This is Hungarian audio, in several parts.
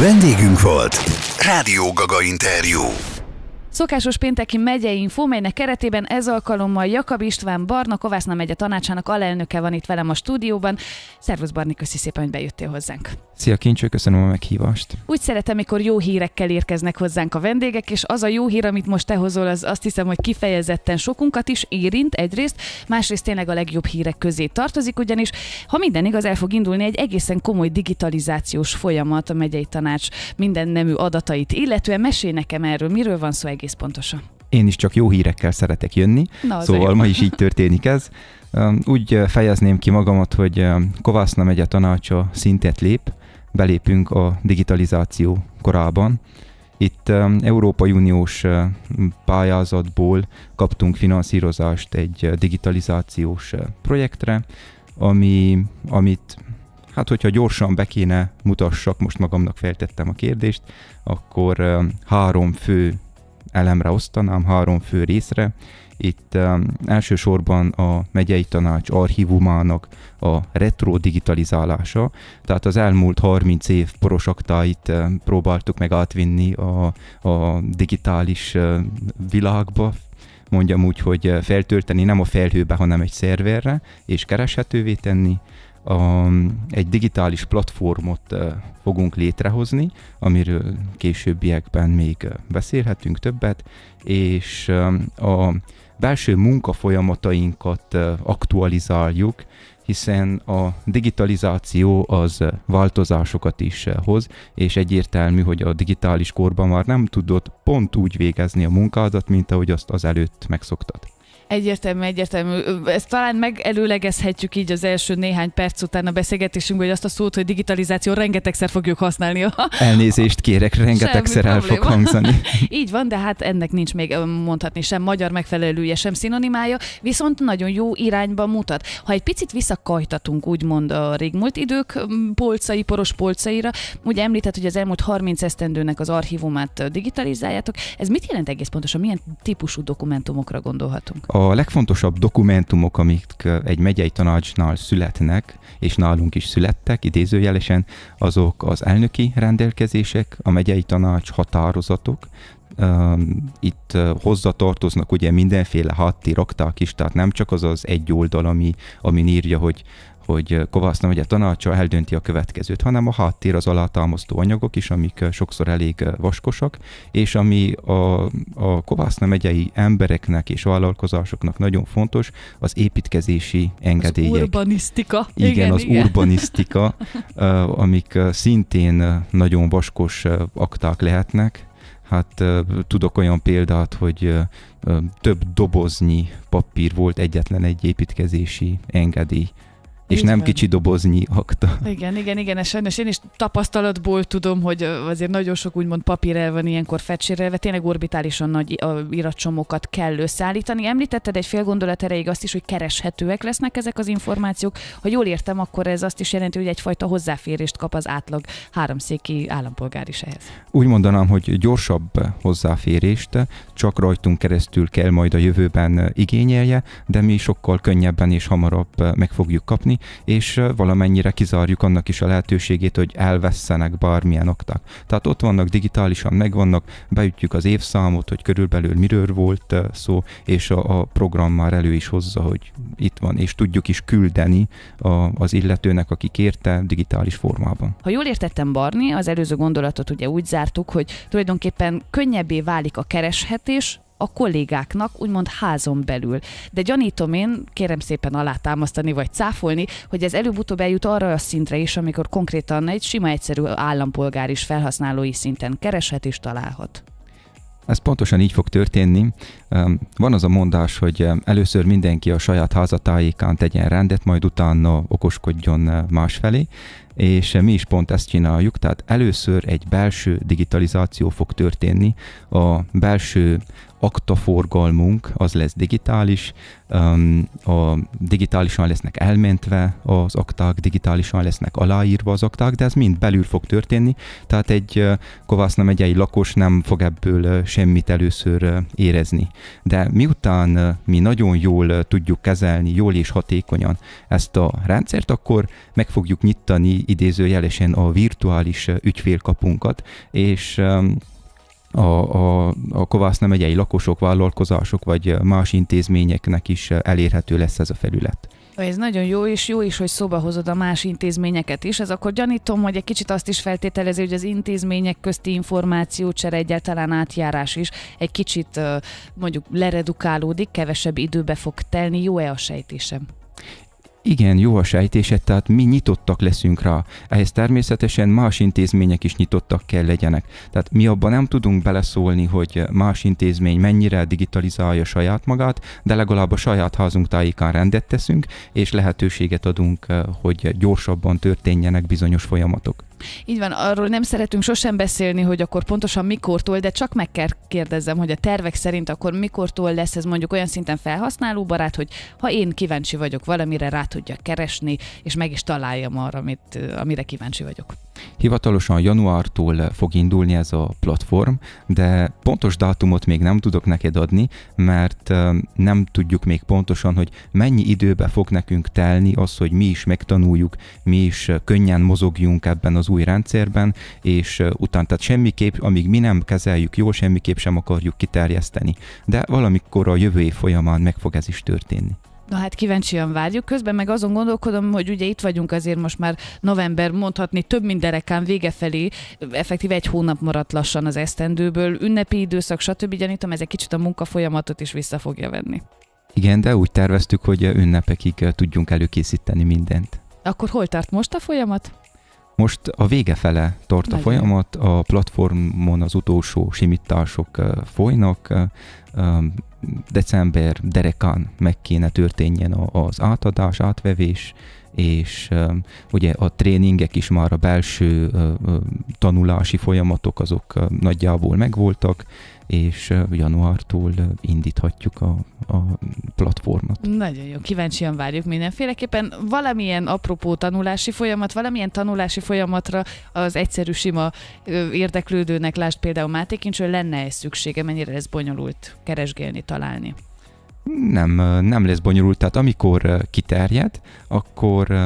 Vendégünk volt Rádió Gaga interjú. Szokásos pénteki megyei infó, melynek keretében ez alkalommal Jakab István Barna, Kovászna megye tanácsának alelnöke van itt velem a stúdióban. Szervusz Barni, köszi szépen, hogy bejöttél hozzánk. Szia Kincső, köszönöm a meghívást. Úgy szeretem, mikor jó hírekkel érkeznek hozzánk a vendégek, és az a jó hír, amit most te hozol, az azt hiszem, hogy kifejezetten sokunkat is érint egyrészt, másrészt tényleg a legjobb hírek közé tartozik, ugyanis ha minden igaz, el fog indulni egy egészen komoly digitalizációs folyamat a megyei tanács minden nemű adatait, illetően mesél nekem erről, miről van szó egész egész pontosan. Én is csak jó hírekkel szeretek jönni, Na, szóval ma is így történik ez. Úgy fejezném ki magamat, hogy Kovászna megye tanácsa szintet lép, belépünk a digitalizáció korában. Itt Európai Uniós pályázatból kaptunk finanszírozást egy digitalizációs projektre, ami, amit hát hogyha gyorsan be kéne mutassak, most magamnak feltettem a kérdést, akkor három fő elemre osztanám, három fő részre. Itt um, elsősorban a megyei tanács archívumának a retro digitalizálása, tehát az elmúlt 30 év porosaktáit um, próbáltuk meg átvinni a, a digitális uh, világba, mondjam úgy, hogy uh, feltölteni nem a felhőbe, hanem egy szerverre, és kereshetővé tenni, a, egy digitális platformot eh, fogunk létrehozni, amiről későbbiekben még eh, beszélhetünk többet, és eh, a belső munkafolyamatainkat aktualizáljuk, hiszen a digitalizáció az változásokat is hoz, és egyértelmű, hogy a digitális korban már nem tudod pont úgy végezni a munkádat, mint ahogy azt az előtt megszoktad. Egyértelmű, egyértelmű. Ezt talán megelőlegezhetjük így az első néhány perc után a beszélgetésünkből, hogy azt a szót, hogy digitalizáció rengetegszer fogjuk használni. A... Elnézést kérek, rengetegszer Semmi el probléma. fog hangzani. így van, de hát ennek nincs még mondhatni sem magyar megfelelője, sem szinonimája, viszont nagyon jó irányba mutat. Ha egy picit visszakajtatunk, úgymond a régmúlt idők polcai, poros polcaira, ugye említett, hogy az elmúlt 30 esztendőnek az archívumát digitalizáljátok. Ez mit jelent egész pontosan? Milyen típusú dokumentumokra gondolhatunk? A legfontosabb dokumentumok, amik egy megyei tanácsnál születnek, és nálunk is születtek idézőjelesen, azok az elnöki rendelkezések, a megyei tanács határozatok, itt hozzá tartoznak ugye mindenféle háttérakták is, tehát nem csak az az egy oldal, ami, ami írja, hogy hogy nem ugye tanácsa eldönti a következőt, hanem a háttér az alátámasztó anyagok is, amik sokszor elég vaskosak, és ami a, a nem megyei embereknek és vállalkozásoknak nagyon fontos, az építkezési engedélyek. Az urbanisztika. Igen, igen az igen. urbanisztika, amik szintén nagyon vaskos akták lehetnek, Hát tudok olyan példát, hogy több doboznyi papír volt egyetlen egy építkezési engedély és nem nem kicsi doboznyi akta. Igen, igen, igen, és sajnos én is tapasztalatból tudom, hogy azért nagyon sok úgymond papír el van ilyenkor fecsérelve, tényleg orbitálisan nagy iratcsomókat kell összeállítani. Említetted egy fél gondolat erejéig azt is, hogy kereshetőek lesznek ezek az információk. Ha jól értem, akkor ez azt is jelenti, hogy egyfajta hozzáférést kap az átlag háromszéki állampolgár is ehhez. Úgy mondanám, hogy gyorsabb hozzáférést csak rajtunk keresztül kell majd a jövőben igényelje, de mi sokkal könnyebben és hamarabb meg fogjuk kapni, és valamennyire kizárjuk annak is a lehetőségét, hogy elvesszenek bármilyen oktak. Tehát ott vannak, digitálisan megvannak, beütjük az évszámot, hogy körülbelül miről volt szó, és a, a program már elő is hozza, hogy itt van, és tudjuk is küldeni a, az illetőnek, aki kérte digitális formában. Ha jól értettem, Barni, az előző gondolatot ugye úgy zártuk, hogy tulajdonképpen könnyebbé válik a kereshetés, a kollégáknak, úgymond házon belül. De gyanítom én, kérem szépen alátámasztani vagy cáfolni, hogy ez előbb-utóbb eljut arra a szintre is, amikor konkrétan egy sima egyszerű állampolgár is felhasználói szinten kereshet és találhat. Ez pontosan így fog történni. Van az a mondás, hogy először mindenki a saját házatájékán tegyen rendet, majd utána okoskodjon másfelé és eh, mi is pont ezt csináljuk, tehát először egy belső digitalizáció fog történni, a belső aktaforgalmunk az lesz digitális, a digitálisan lesznek elmentve az akták, digitálisan lesznek aláírva az akták, de ez mind belül fog történni, tehát egy eh, Kovászna megyei lakos nem fog ebből eh, semmit először érezni. De miután mi nagyon jól tudjuk kezelni, jól és hatékonyan ezt a rendszert, akkor meg fogjuk nyitani idézőjelesen a virtuális ügyfélkapunkat, és a, a, a nem egyei lakosok, vállalkozások vagy más intézményeknek is elérhető lesz ez a felület. Ez nagyon jó, és jó is, hogy szóba hozod a más intézményeket is. Ez akkor gyanítom, hogy egy kicsit azt is feltételezi, hogy az intézmények közti információcsere egyáltalán átjárás is egy kicsit mondjuk leredukálódik, kevesebb időbe fog telni. Jó-e a sejtésem? Igen, jó a sejtésed, tehát mi nyitottak leszünk rá. Ehhez természetesen más intézmények is nyitottak kell legyenek. Tehát mi abban nem tudunk beleszólni, hogy más intézmény mennyire digitalizálja saját magát, de legalább a saját házunk tájékán rendet teszünk, és lehetőséget adunk, eh, hogy gyorsabban történjenek bizonyos folyamatok. Így van, arról nem szeretünk sosem beszélni, hogy akkor pontosan mikortól, de csak meg kell kérdezzem, hogy a tervek szerint akkor mikortól lesz ez mondjuk olyan szinten felhasználóbarát, hogy ha én kíváncsi vagyok valamire, rá tudja keresni, és meg is találjam arra, amit, amire kíváncsi vagyok. Hivatalosan januártól fog indulni ez a platform, de pontos dátumot még nem tudok neked adni, mert nem tudjuk még pontosan, hogy mennyi időbe fog nekünk telni az, hogy mi is megtanuljuk, mi is könnyen mozogjunk ebben az az új rendszerben, és utána, tehát semmiképp, amíg mi nem kezeljük jól, semmiképp sem akarjuk kiterjeszteni. De valamikor a jövő év folyamán meg fog ez is történni. Na hát kíváncsian várjuk. Közben meg azon gondolkodom, hogy ugye itt vagyunk azért most már november, mondhatni több minden derekán vége felé, effektíve egy hónap maradt lassan az esztendőből, ünnepi időszak, stb. gyanítom, ez egy kicsit a munkafolyamatot is vissza fogja venni. Igen, de úgy terveztük, hogy ünnepekig tudjunk előkészíteni mindent. Akkor hol tart most a folyamat? Most a vége fele tart a folyamat, a platformon az utolsó simítások folynak, december derekán meg kéne történjen az átadás, átvevés, és ugye a tréningek is már a belső tanulási folyamatok azok nagyjából megvoltak, és januártól indíthatjuk a, a platformot. Nagyon jó, kíváncsian várjuk mindenféleképpen. Valamilyen apropó tanulási folyamat, valamilyen tanulási folyamatra az egyszerű sima érdeklődőnek, lásd például Máté Kincső, lenne-e szüksége, mennyire ez bonyolult keresgélni, találni? nem, nem lesz bonyolult, tehát amikor kiterjed, akkor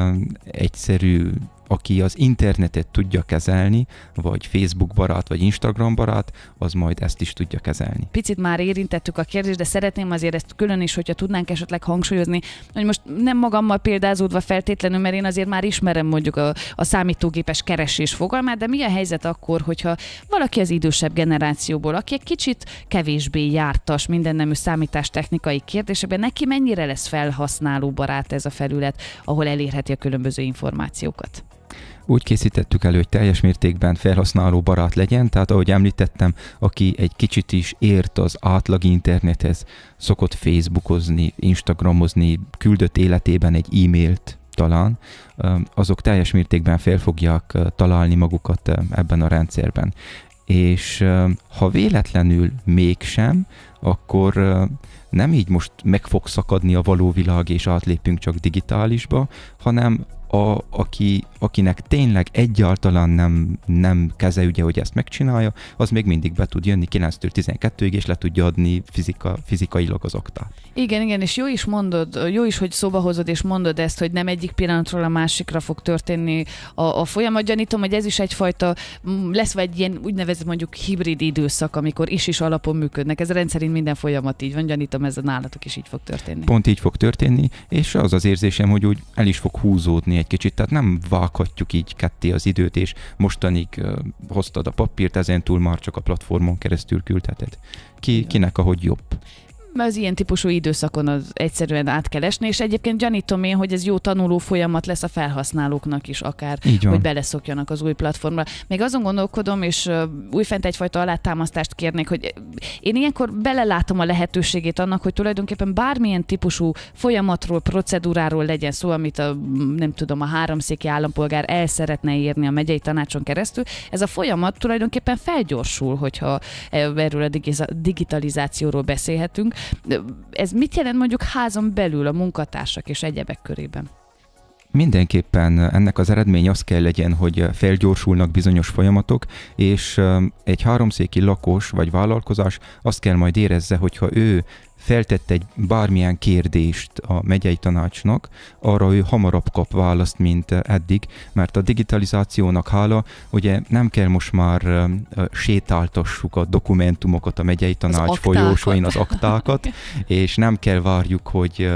egyszerű aki az internetet tudja kezelni, vagy Facebook barát, vagy Instagram barát, az majd ezt is tudja kezelni. Picit már érintettük a kérdést, de szeretném azért ezt külön is, hogyha tudnánk esetleg hangsúlyozni, hogy most nem magammal példázódva feltétlenül, mert én azért már ismerem mondjuk a, a számítógépes keresés fogalmát, de mi a helyzet akkor, hogyha valaki az idősebb generációból, aki egy kicsit kevésbé jártas mindennemű számítástechnikai kérdésekben, neki mennyire lesz felhasználó barát ez a felület, ahol elérheti a különböző információkat? Úgy készítettük elő, hogy teljes mértékben felhasználó barát legyen, tehát ahogy említettem, aki egy kicsit is ért az átlag internethez, szokott Facebookozni, Instagramozni, küldött életében egy e-mailt, talán, azok teljes mértékben fel fogják találni magukat ebben a rendszerben. És ha véletlenül mégsem, akkor nem így most meg fog szakadni a való világ, és átlépünk csak digitálisba, hanem a, aki, akinek tényleg egyáltalán nem, nem keze ugye, hogy ezt megcsinálja, az még mindig be tud jönni 9-től 12-ig, és le tudja adni fizika, fizikailag az oktát. Igen, igen, és jó is mondod, jó is, hogy szóba hozod és mondod ezt, hogy nem egyik pillanatról a másikra fog történni a, a folyamat. Gyanítom, hogy ez is egyfajta, mm, lesz vagy egy ilyen úgynevezett mondjuk hibrid időszak, amikor is is alapon működnek. Ez rendszerint minden folyamat így van, gyanítom, ez a nálatok is így fog történni. Pont így fog történni, és az az érzésem, hogy úgy el is fog húzódni egy kicsit, tehát nem valkotjuk így ketté az időt, és mostanig uh, hoztad a papírt, ezen túl már csak a platformon keresztül küldheted. Ki, kinek ahogy jobb az ilyen típusú időszakon az egyszerűen át kell esni, és egyébként gyanítom én, hogy ez jó tanuló folyamat lesz a felhasználóknak is akár, hogy beleszokjanak az új platformra. Még azon gondolkodom, és újfent egyfajta alátámasztást kérnék, hogy én ilyenkor belelátom a lehetőségét annak, hogy tulajdonképpen bármilyen típusú folyamatról, procedúráról legyen szó, amit a, nem tudom, a háromszéki állampolgár el szeretne érni a megyei tanácson keresztül, ez a folyamat tulajdonképpen felgyorsul, hogyha e, erről a digitalizációról beszélhetünk, ez mit jelent mondjuk házon belül a munkatársak és egyebek körében? Mindenképpen ennek az eredmény az kell legyen, hogy felgyorsulnak bizonyos folyamatok, és egy háromszéki lakos vagy vállalkozás azt kell majd érezze, hogyha ő feltett egy bármilyen kérdést a megyei tanácsnak, arra ő hamarabb kap választ, mint eh, eddig, mert a digitalizációnak hála, ugye nem kell most már eh, eh, sétáltassuk a dokumentumokat a megyei tanács az folyósain, aktákat. az aktákat, és nem kell várjuk, hogy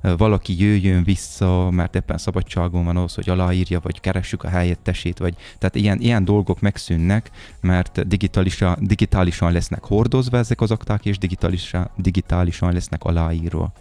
valaki jöjjön vissza, mert éppen szabadságon van az, hogy aláírja, vagy keressük a helyettesét, vagy tehát ilyen, ilyen dolgok megszűnnek, mert digitalisan, digitálisan lesznek hordozva ezek az akták, és digitálisan digitálisan digitálisan lesznek aláírva.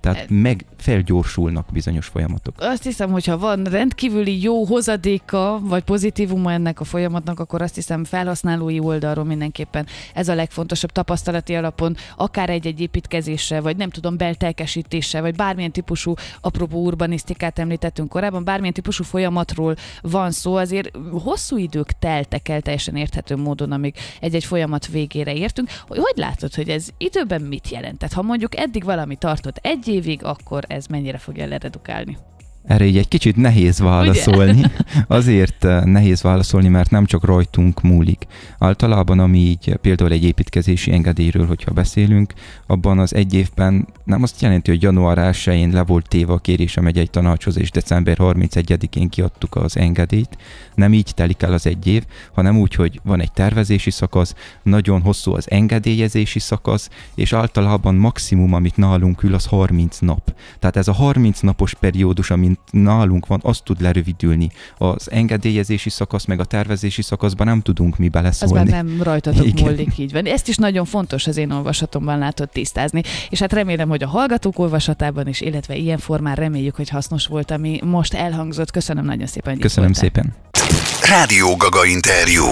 Tehát meg felgyorsulnak bizonyos folyamatok. Azt hiszem, hogy ha van rendkívüli jó hozadéka, vagy pozitívuma ennek a folyamatnak, akkor azt hiszem felhasználói oldalról mindenképpen ez a legfontosabb tapasztalati alapon, akár egy-egy építkezésre, vagy nem tudom, beltelkesítéssel, vagy bármilyen típusú, apropó urbanisztikát említettünk korábban, bármilyen típusú folyamatról van szó, azért hosszú idők teltek el teljesen érthető módon, amíg egy-egy folyamat végére értünk. Hogy, hogy látod, hogy ez időben mit jelent? Tehát ha mondjuk eddig valami tartott egy egy évig, akkor ez mennyire fogja leredukálni? Erre így egy kicsit nehéz válaszolni. Ugye? Azért eh, nehéz válaszolni, mert nem csak rajtunk múlik. Általában, ami így eh, például egy építkezési engedélyről, hogyha beszélünk, abban az egy évben nem azt jelenti, hogy január 1-én le volt téve a kérésem egy tanácshoz, és december 31-én kiadtuk az engedélyt. Nem így telik el az egy év, hanem úgy, hogy van egy tervezési szakasz, nagyon hosszú az engedélyezési szakasz, és általában maximum, amit nálunk ül, az 30 nap. Tehát ez a 30 napos periódus, amin amint nálunk van, azt tud lerövidülni. Az engedélyezési szakasz, meg a tervezési szakaszban nem tudunk mi beleszólni. Ez már nem rajtatok Igen. múlik, így van. Ezt is nagyon fontos az én olvasatomban látott tisztázni. És hát remélem, hogy a hallgatók olvasatában is, illetve ilyen formán reméljük, hogy hasznos volt, ami most elhangzott. Köszönöm nagyon szépen. Köszönöm szépen. Rádió Gaga interjú.